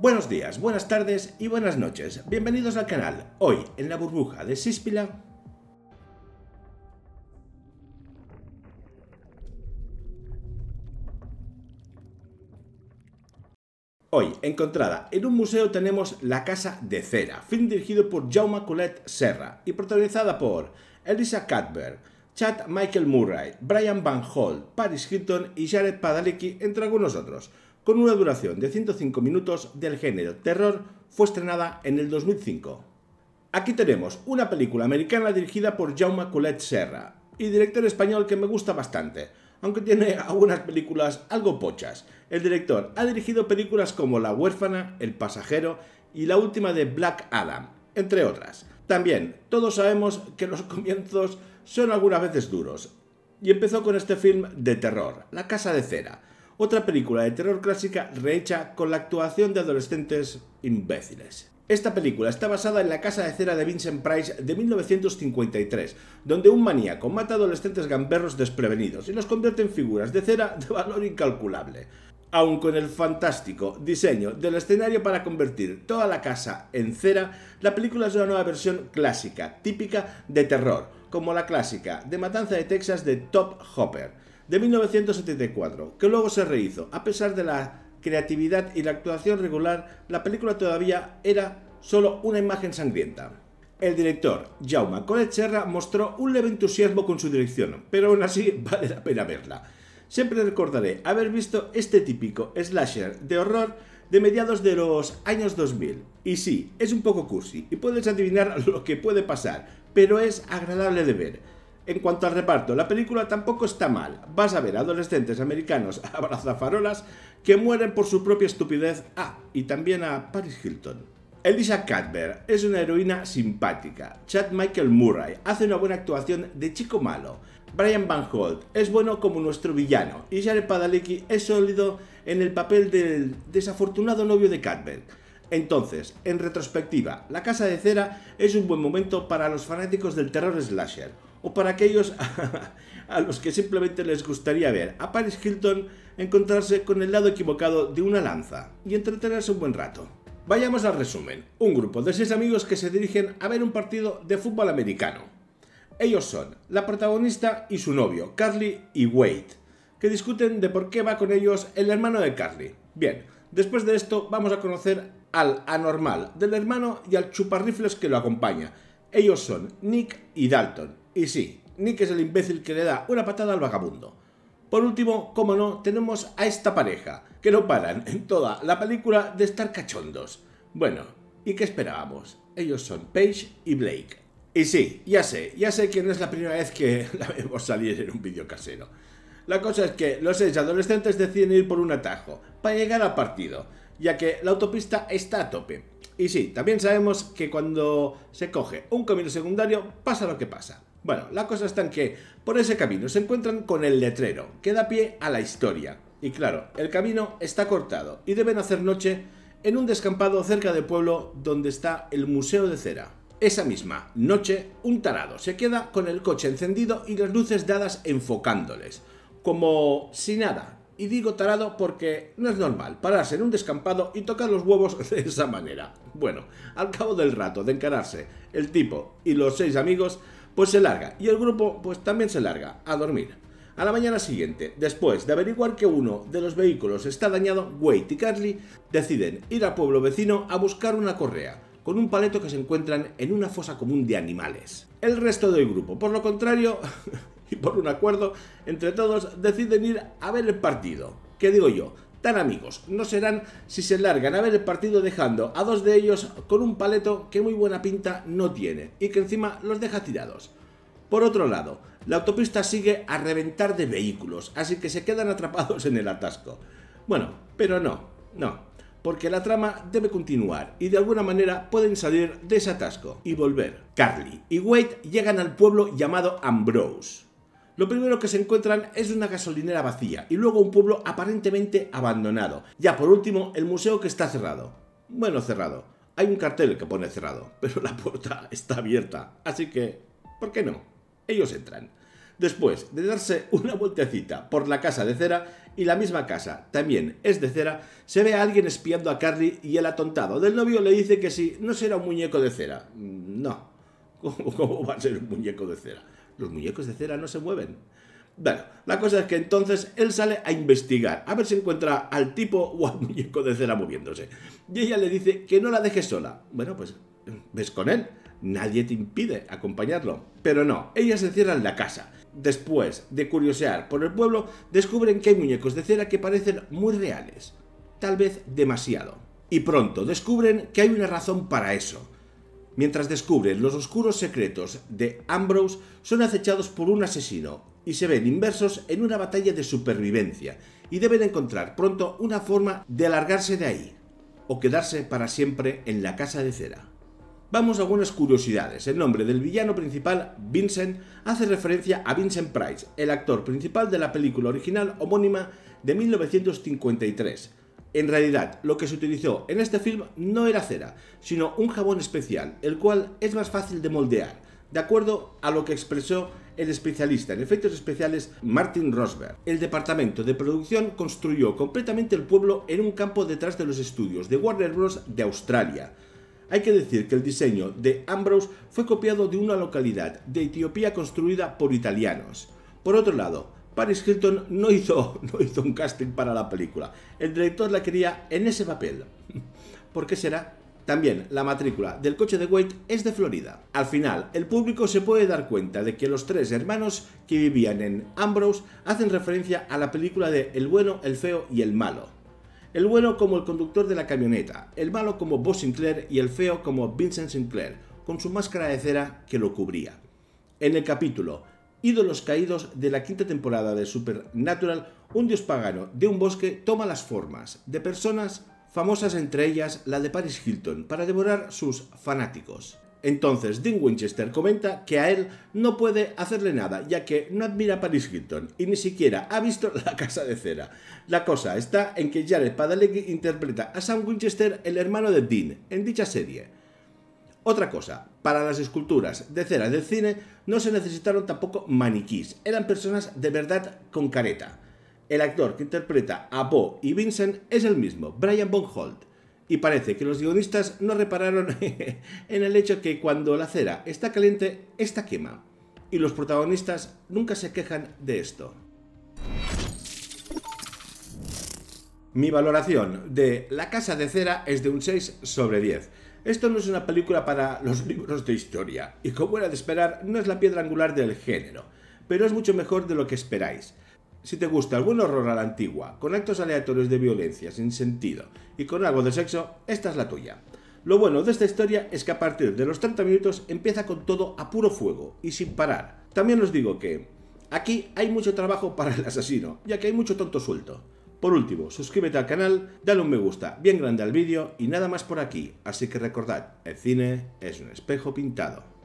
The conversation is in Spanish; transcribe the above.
Buenos días, buenas tardes y buenas noches. Bienvenidos al canal. Hoy, en la burbuja de Síspila... Hoy, encontrada en un museo, tenemos La Casa de Cera, film dirigido por Jaume Colette Serra y protagonizada por Elisa Cadberg, Chad Michael Murray, Brian Van Holt, Paris Hilton y Jared Padalecki, entre algunos otros con una duración de 105 minutos del género terror, fue estrenada en el 2005. Aquí tenemos una película americana dirigida por Jaume Colette Serra y director español que me gusta bastante, aunque tiene algunas películas algo pochas. El director ha dirigido películas como La huérfana, El pasajero y la última de Black Adam, entre otras. También, todos sabemos que los comienzos son algunas veces duros, y empezó con este film de terror, La Casa de Cera, otra película de terror clásica rehecha con la actuación de adolescentes imbéciles. Esta película está basada en La casa de cera de Vincent Price de 1953, donde un maníaco mata adolescentes gamberros desprevenidos y los convierte en figuras de cera de valor incalculable. Aun con el fantástico diseño del escenario para convertir toda la casa en cera, la película es una nueva versión clásica, típica de terror, como la clásica de Matanza de Texas de Top Hopper de 1974, que luego se rehizo. A pesar de la creatividad y la actuación regular, la película todavía era solo una imagen sangrienta. El director, Jaume Collet mostró un leve entusiasmo con su dirección, pero aún así vale la pena verla. Siempre recordaré haber visto este típico slasher de horror de mediados de los años 2000. Y sí, es un poco cursi y puedes adivinar lo que puede pasar, pero es agradable de ver en cuanto al reparto, la película tampoco está mal. Vas a ver adolescentes americanos abrazafarolas que mueren por su propia estupidez. Ah, y también a Paris Hilton. Elisa Cadbury es una heroína simpática. Chad Michael Murray hace una buena actuación de chico malo. Brian Van Holt es bueno como nuestro villano. Y Jared Padalecki es sólido en el papel del desafortunado novio de Cadbury. Entonces, en retrospectiva, La Casa de Cera es un buen momento para los fanáticos del terror slasher o para aquellos a, los que simplemente les gustaría ver a Paris Hilton encontrarse con el lado equivocado de una lanza y entretenerse un buen rato. Vayamos al resumen. Un grupo de seis amigos que se dirigen a ver un partido de fútbol americano. Ellos son la protagonista y su novio, Carly y Wade, que discuten de por qué va con ellos el hermano de Carly. Bien, después de esto vamos a conocer al anormal del hermano y al chuparrifles que lo acompaña. Ellos son Nick y Dalton, y sí, Nick es el imbécil que le da una patada al vagabundo. Por último, como no, tenemos a esta pareja, que no paran en toda la película de estar cachondos. Bueno, ¿y qué esperábamos? Ellos son Paige y Blake. Y sí, ya sé, ya sé que no es la primera vez que la vemos salir en un vídeo casero. La cosa es que los seis adolescentes deciden ir por un atajo, para llegar al partido, ya que la autopista está a tope. Y sí, también sabemos que cuando se coge un camino secundario pasa lo que pasa. Bueno, la cosa está en que por ese camino se encuentran con el letrero, que da pie a la historia. Y claro, el camino está cortado y deben hacer noche en un descampado cerca del pueblo donde está el Museo de Cera. Esa misma noche, un tarado se queda con el coche encendido y las luces dadas enfocándoles, como si nada. Y digo tarado porque no es normal pararse en un descampado y tocar los huevos de esa manera. Bueno, al cabo del rato de encararse, el tipo y los seis amigos pues se larga y el grupo pues también se larga a dormir. A la mañana siguiente, después de averiguar que uno de los vehículos está dañado, Wade y Carly deciden ir al pueblo vecino a buscar una correa con un paleto que se encuentran en una fosa común de animales. El resto del grupo, por lo contrario, y por un acuerdo entre todos, deciden ir a ver el partido. ¿Qué digo yo? tan amigos. No serán si se largan a ver el partido dejando a dos de ellos con un paleto que muy buena pinta no tiene y que encima los deja tirados. Por otro lado, la autopista sigue a reventar de vehículos, así que se quedan atrapados en el atasco. Bueno, pero no, no, porque la trama debe continuar y de alguna manera pueden salir de ese atasco y volver. Carly y Wade llegan al pueblo llamado Ambrose lo primero que se encuentran es una gasolinera vacía y luego un pueblo aparentemente abandonado. Ya por último, el museo que está cerrado. Bueno, cerrado. Hay un cartel que pone cerrado, pero la puerta está abierta, así que, ¿por qué no? Ellos entran. Después de darse una vueltecita por la casa de cera y la misma casa, también es de cera, se ve a alguien espiando a Carly y el atontado del novio le dice que si no será un muñeco de cera. Mm, no. ¿Cómo, va a ser un muñeco de cera? Los muñecos de cera no se mueven. Bueno, la cosa es que entonces él sale a investigar, a ver si encuentra al tipo o al muñeco de cera moviéndose. Y ella le dice que no la deje sola. Bueno, pues ves con él, nadie te impide acompañarlo. Pero no, ella se cierra en la casa. Después de curiosear por el pueblo, descubren que hay muñecos de cera que parecen muy reales, tal vez demasiado. Y pronto descubren que hay una razón para eso mientras descubren los oscuros secretos de Ambrose, son acechados por un asesino y se ven inmersos en una batalla de supervivencia y deben encontrar pronto una forma de alargarse de ahí o quedarse para siempre en la casa de cera. Vamos a algunas curiosidades. El nombre del villano principal, Vincent, hace referencia a Vincent Price, el actor principal de la película original homónima de 1953, en realidad, lo que se utilizó en este film no era cera, sino un jabón especial, el cual es más fácil de moldear, de acuerdo a lo que expresó el especialista en efectos especiales Martin Rosberg. El departamento de producción construyó completamente el pueblo en un campo detrás de los estudios de Warner Bros. de Australia. Hay que decir que el diseño de Ambrose fue copiado de una localidad de Etiopía construida por italianos. Por otro lado, Paris Hilton no hizo, no hizo un casting para la película. El director la quería en ese papel. ¿Por qué será? También, la matrícula del coche de Wade es de Florida. Al final, el público se puede dar cuenta de que los tres hermanos que vivían en Ambrose hacen referencia a la película de El bueno, el feo y el malo. El bueno como el conductor de la camioneta, el malo como Bob Sinclair y el feo como Vincent Sinclair, con su máscara de cera que lo cubría. En el capítulo Ídolos caídos de la quinta temporada de Supernatural, un dios pagano de un bosque toma las formas de personas famosas entre ellas la de Paris Hilton, para devorar sus fanáticos. Entonces, Dean Winchester comenta que a él no puede hacerle nada, ya que no admira a Paris Hilton y ni siquiera ha visto la casa de cera. La cosa está en que Jared Padalecki interpreta a Sam Winchester, el hermano de Dean, en dicha serie. Otra cosa, para las esculturas de cera del cine no se necesitaron tampoco maniquís, eran personas de verdad con careta. El actor que interpreta a Bo y Vincent es el mismo, Brian Von Y parece que los guionistas no repararon en el hecho que cuando la cera está caliente, esta quema. Y los protagonistas nunca se quejan de esto. Mi valoración de La Casa de Cera es de un 6 sobre 10. Esto no es una película para los libros de historia, y como era de esperar, no es la piedra angular del género, pero es mucho mejor de lo que esperáis. Si te gusta algún horror a la antigua, con actos aleatorios de violencia sin sentido y con algo de sexo, esta es la tuya. Lo bueno de esta historia es que a partir de los 30 minutos empieza con todo a puro fuego y sin parar. También os digo que aquí hay mucho trabajo para el asesino, ya que hay mucho tonto suelto. Por último, suscríbete al canal, dale un me gusta bien grande al vídeo y nada más por aquí, así que recordad, el cine es un espejo pintado.